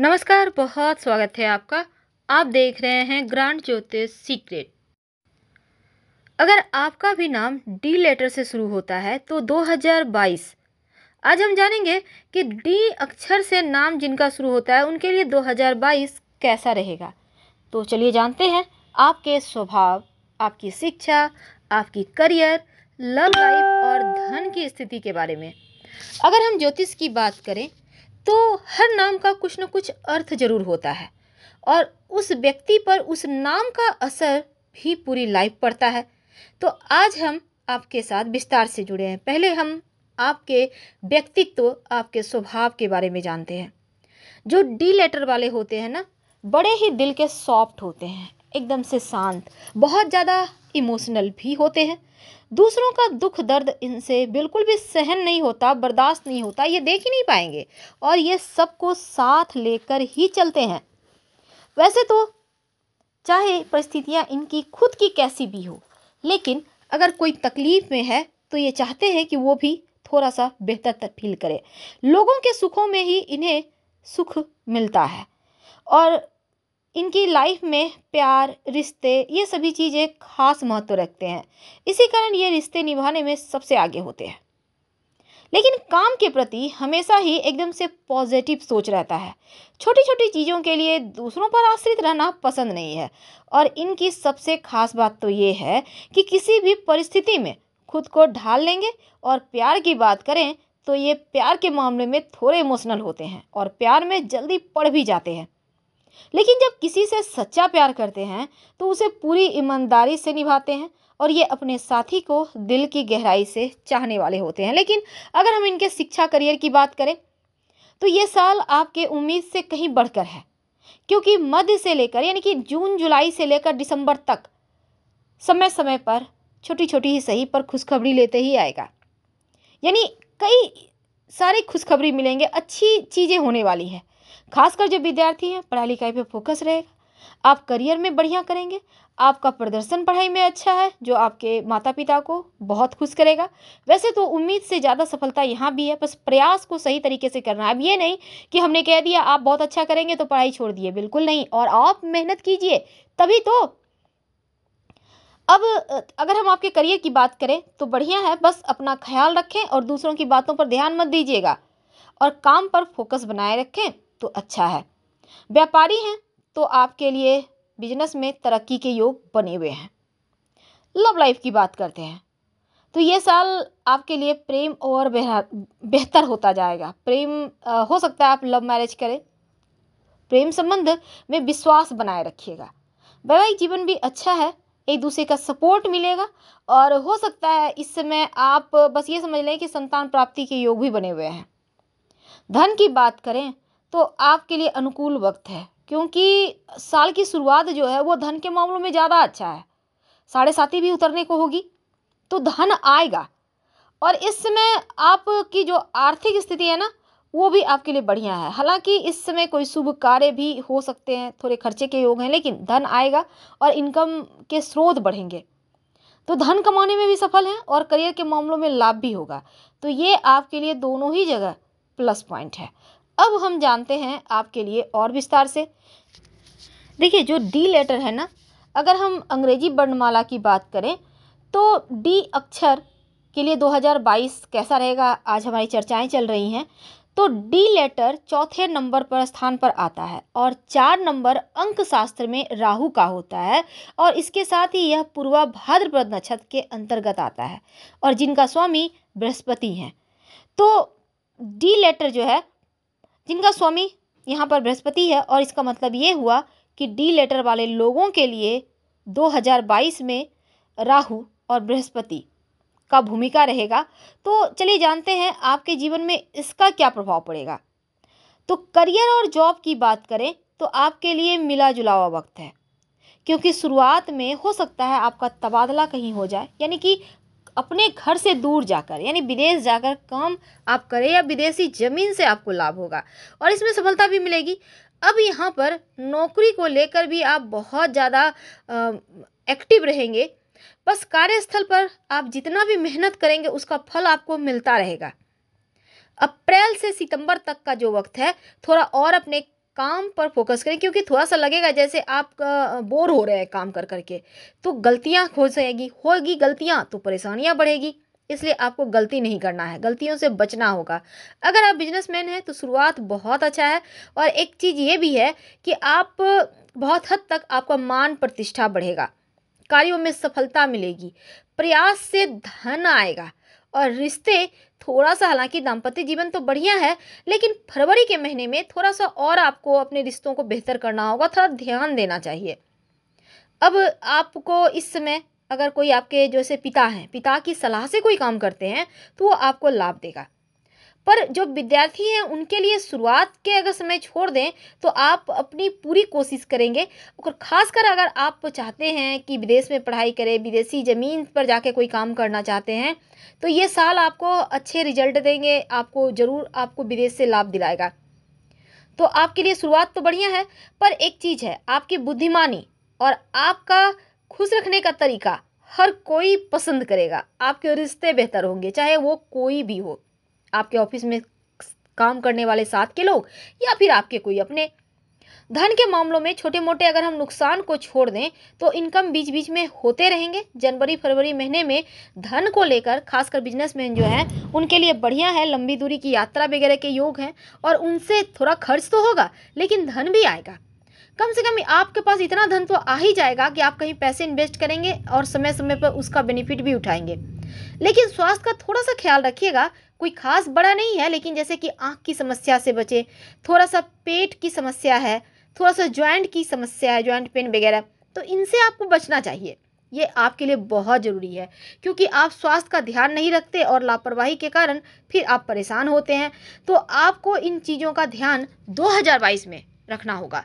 नमस्कार बहुत स्वागत है आपका आप देख रहे हैं ग्रांड ज्योतिष सीक्रेट अगर आपका भी नाम डी लेटर से शुरू होता है तो 2022 आज हम जानेंगे कि डी अक्षर से नाम जिनका शुरू होता है उनके लिए 2022 कैसा रहेगा तो चलिए जानते हैं आपके स्वभाव आपकी शिक्षा आपकी करियर लव लाइफ और धन की स्थिति के बारे में अगर हम ज्योतिष की बात करें तो हर नाम का कुछ न कुछ अर्थ जरूर होता है और उस व्यक्ति पर उस नाम का असर भी पूरी लाइफ पड़ता है तो आज हम आपके साथ विस्तार से जुड़े हैं पहले हम आपके व्यक्तित्व आपके स्वभाव के बारे में जानते हैं जो डी लेटर वाले होते हैं ना बड़े ही दिल के सॉफ्ट होते हैं एकदम से शांत बहुत ज़्यादा इमोशनल भी होते हैं दूसरों का दुख दर्द इनसे बिल्कुल भी सहन नहीं होता बर्दाश्त नहीं होता ये देख ही नहीं पाएंगे और ये सबको साथ लेकर ही चलते हैं वैसे तो चाहे परिस्थितियाँ इनकी खुद की कैसी भी हो लेकिन अगर कोई तकलीफ़ में है तो ये चाहते हैं कि वो भी थोड़ा सा बेहतर फील करे लोगों के सुखों में ही इन्हें सुख मिलता है और इनकी लाइफ में प्यार रिश्ते ये सभी चीज़ें खास महत्व रखते हैं इसी कारण ये रिश्ते निभाने में सबसे आगे होते हैं लेकिन काम के प्रति हमेशा ही एकदम से पॉजिटिव सोच रहता है छोटी छोटी चीज़ों के लिए दूसरों पर आश्रित रहना पसंद नहीं है और इनकी सबसे खास बात तो ये है कि किसी भी परिस्थिति में खुद को ढाल लेंगे और प्यार की बात करें तो ये प्यार के मामले में थोड़े इमोशनल होते हैं और प्यार में जल्दी पड़ भी जाते हैं लेकिन जब किसी से सच्चा प्यार करते हैं तो उसे पूरी ईमानदारी से निभाते हैं और ये अपने साथी को दिल की गहराई से चाहने वाले होते हैं लेकिन अगर हम इनके शिक्षा करियर की बात करें तो ये साल आपके उम्मीद से कहीं बढ़कर है क्योंकि मध्य से लेकर यानी कि जून जुलाई से लेकर दिसंबर तक समय समय पर छोटी छोटी ही सही पर खुशखबरी लेते ही आएगा यानी कई सारी खुशखबरी मिलेंगे अच्छी चीज़ें होने वाली हैं खासकर जो विद्यार्थी हैं पढ़ाई लिखाई पर फोकस रहेगा आप करियर में बढ़िया करेंगे आपका प्रदर्शन पढ़ाई में अच्छा है जो आपके माता पिता को बहुत खुश करेगा वैसे तो उम्मीद से ज़्यादा सफलता यहाँ भी है बस प्रयास को सही तरीके से करना अब ये नहीं कि हमने कह दिया आप बहुत अच्छा करेंगे तो पढ़ाई छोड़ दिए बिल्कुल नहीं और आप मेहनत कीजिए तभी तो अब अगर हम आपके करियर की बात करें तो बढ़िया है बस अपना ख्याल रखें और दूसरों की बातों पर ध्यान मत दीजिएगा और काम पर फोकस बनाए रखें तो अच्छा है व्यापारी हैं तो आपके लिए बिजनेस में तरक्की के योग बने हुए हैं लव लाइफ की बात करते हैं तो ये साल आपके लिए प्रेम और बेहतर होता जाएगा प्रेम आ, हो सकता है आप लव मैरिज करें प्रेम संबंध में विश्वास बनाए रखिएगा वैवाहिक जीवन भी अच्छा है एक दूसरे का सपोर्ट मिलेगा और हो सकता है इस समय आप बस ये समझ लें कि संतान प्राप्ति के योग भी बने हुए हैं धन की बात करें तो आपके लिए अनुकूल वक्त है क्योंकि साल की शुरुआत जो है वो धन के मामलों में ज़्यादा अच्छा है साढ़े साथी भी उतरने को होगी तो धन आएगा और इस समय आपकी जो आर्थिक स्थिति है ना वो भी आपके लिए बढ़िया है हालांकि इस समय कोई शुभ कार्य भी हो सकते हैं थोड़े खर्चे के योग हैं लेकिन धन आएगा और इनकम के स्रोत बढ़ेंगे तो धन कमाने में भी सफल हैं और करियर के मामलों में लाभ भी होगा तो ये आपके लिए दोनों ही जगह प्लस पॉइंट है अब हम जानते हैं आपके लिए और विस्तार से देखिए जो डी लेटर है ना अगर हम अंग्रेजी वर्णमाला की बात करें तो डी अक्षर के लिए 2022 कैसा रहेगा आज हमारी चर्चाएं चल रही हैं तो डी लेटर चौथे नंबर पर स्थान पर आता है और चार नंबर अंक शास्त्र में राहु का होता है और इसके साथ ही यह पूर्वा भाद्रपद नक्षत्र के अंतर्गत आता है और जिनका स्वामी बृहस्पति हैं तो डी लेटर जो है जिनका स्वामी यहाँ पर बृहस्पति है और इसका मतलब ये हुआ कि डी लेटर वाले लोगों के लिए 2022 में राहु और बृहस्पति का भूमिका रहेगा तो चलिए जानते हैं आपके जीवन में इसका क्या प्रभाव पड़ेगा तो करियर और जॉब की बात करें तो आपके लिए मिला जुला हुआ वक्त है क्योंकि शुरुआत में हो सकता है आपका तबादला कहीं हो जाए यानी कि अपने घर से दूर जाकर यानी विदेश जाकर काम आप करें या विदेशी ज़मीन से आपको लाभ होगा और इसमें सफलता भी मिलेगी अब यहाँ पर नौकरी को लेकर भी आप बहुत ज़्यादा एक्टिव रहेंगे बस कार्यस्थल पर आप जितना भी मेहनत करेंगे उसका फल आपको मिलता रहेगा अप्रैल से सितंबर तक का जो वक्त है थोड़ा और अपने काम पर फोकस करें क्योंकि थोड़ा सा लगेगा जैसे आप बोर हो रहे हैं काम कर करके तो गलतियाँ हो जाएगी होगी गलतियाँ तो परेशानियाँ बढ़ेगी इसलिए आपको गलती नहीं करना है गलतियों से बचना होगा अगर आप बिजनेसमैन हैं तो शुरुआत बहुत अच्छा है और एक चीज़ ये भी है कि आप बहुत हद तक आपका मान प्रतिष्ठा बढ़ेगा कार्यों में सफलता मिलेगी प्रयास से धन आएगा और रिश्ते थोड़ा सा हालांकि दाम्पत्य जीवन तो बढ़िया है लेकिन फरवरी के महीने में थोड़ा सा और आपको अपने रिश्तों को बेहतर करना होगा थोड़ा ध्यान देना चाहिए अब आपको इस समय अगर कोई आपके जैसे पिता हैं पिता की सलाह से कोई काम करते हैं तो वो आपको लाभ देगा पर जो विद्यार्थी हैं उनके लिए शुरुआत के अगर समय छोड़ दें तो आप अपनी पूरी कोशिश करेंगे और ख़ासकर अगर आप चाहते हैं कि विदेश में पढ़ाई करें विदेशी ज़मीन पर जाके कोई काम करना चाहते हैं तो ये साल आपको अच्छे रिजल्ट देंगे आपको ज़रूर आपको विदेश से लाभ दिलाएगा तो आपके लिए शुरुआत तो बढ़िया है पर एक चीज़ है आपकी बुद्धिमानी और आपका खुश रखने का तरीका हर कोई पसंद करेगा आपके रिश्ते बेहतर होंगे चाहे वो कोई भी हो आपके ऑफिस में काम करने वाले साथ के लोग या फिर आपके कोई अपने धन के मामलों में छोटे मोटे अगर हम नुकसान को छोड़ दें तो इनकम बीच बीच में होते रहेंगे जनवरी फरवरी महीने में धन को लेकर खासकर बिजनेसमैन जो हैं उनके लिए बढ़िया है लंबी दूरी की यात्रा वगैरह के योग हैं और उनसे थोड़ा खर्च तो होगा लेकिन धन भी आएगा कम से कम आपके पास इतना धन तो आ ही जाएगा कि आप कहीं पैसे इन्वेस्ट करेंगे और समय समय पर उसका बेनिफिट भी उठाएंगे लेकिन स्वास्थ्य का थोड़ा सा ख्याल रखिएगा कोई खास बड़ा नहीं है लेकिन जैसे कि आँख की समस्या से बचे थोड़ा सा पेट की समस्या है थोड़ा सा ज्वाइंट की समस्या है ज्वाइंट पेन वगैरह तो इनसे आपको बचना चाहिए ये आपके लिए बहुत ज़रूरी है क्योंकि आप स्वास्थ्य का ध्यान नहीं रखते और लापरवाही के कारण फिर आप परेशान होते हैं तो आपको इन चीज़ों का ध्यान 2022 में रखना होगा